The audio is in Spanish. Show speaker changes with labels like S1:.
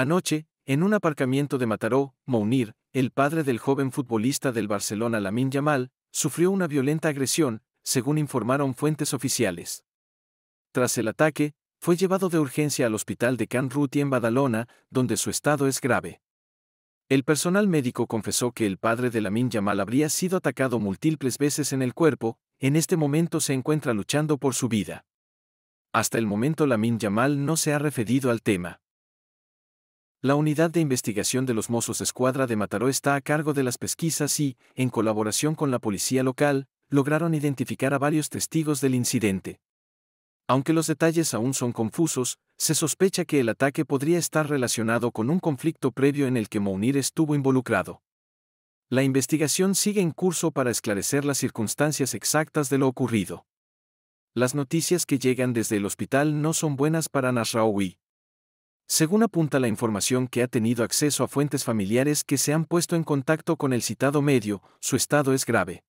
S1: Anoche, en un aparcamiento de Mataró, Mounir, el padre del joven futbolista del Barcelona Lamin Yamal, sufrió una violenta agresión, según informaron fuentes oficiales. Tras el ataque, fue llevado de urgencia al hospital de Can Ruti en Badalona, donde su estado es grave. El personal médico confesó que el padre de Lamin Yamal habría sido atacado múltiples veces en el cuerpo, en este momento se encuentra luchando por su vida. Hasta el momento Lamin Yamal no se ha referido al tema. La unidad de investigación de los Mozos Escuadra de Mataró está a cargo de las pesquisas y, en colaboración con la policía local, lograron identificar a varios testigos del incidente. Aunque los detalles aún son confusos, se sospecha que el ataque podría estar relacionado con un conflicto previo en el que Mounir estuvo involucrado. La investigación sigue en curso para esclarecer las circunstancias exactas de lo ocurrido. Las noticias que llegan desde el hospital no son buenas para Nasraoui según apunta la información que ha tenido acceso a fuentes familiares que se han puesto en contacto con el citado medio, su estado es grave.